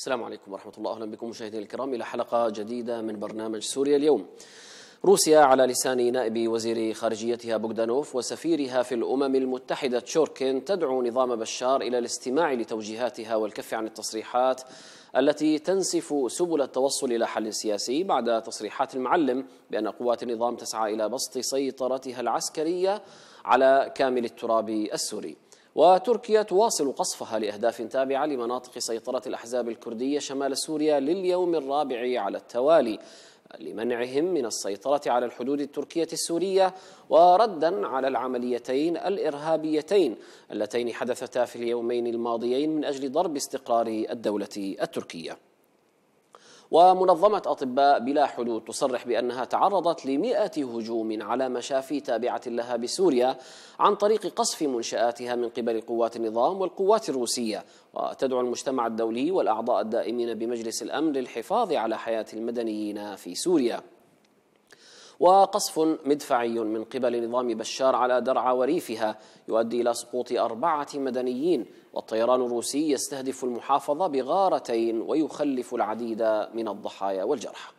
السلام عليكم ورحمة الله أهلا بكم مشاهدينا الكرام إلى حلقة جديدة من برنامج سوريا اليوم روسيا على لسان نائب وزير خارجيتها بوغدانوف وسفيرها في الأمم المتحدة تشوركين تدعو نظام بشار إلى الاستماع لتوجيهاتها والكف عن التصريحات التي تنسف سبل التوصل إلى حل سياسي بعد تصريحات المعلم بأن قوات النظام تسعى إلى بسط سيطرتها العسكرية على كامل التراب السوري وتركيا تواصل قصفها لأهداف تابعة لمناطق سيطرة الأحزاب الكردية شمال سوريا لليوم الرابع على التوالي لمنعهم من السيطرة على الحدود التركية السورية وردا على العمليتين الإرهابيتين اللتين حدثتا في اليومين الماضيين من أجل ضرب استقرار الدولة التركية ومنظمة أطباء بلا حدود تصرح بأنها تعرضت لمئة هجوم على مشافي تابعة لها بسوريا عن طريق قصف منشآتها من قبل قوات النظام والقوات الروسية وتدعو المجتمع الدولي والأعضاء الدائمين بمجلس الأمن للحفاظ على حياة المدنيين في سوريا وقصف مدفعي من قبل نظام بشار على درعا وريفها يؤدي إلى سقوط أربعة مدنيين والطيران الروسي يستهدف المحافظة بغارتين ويخلف العديد من الضحايا والجرحى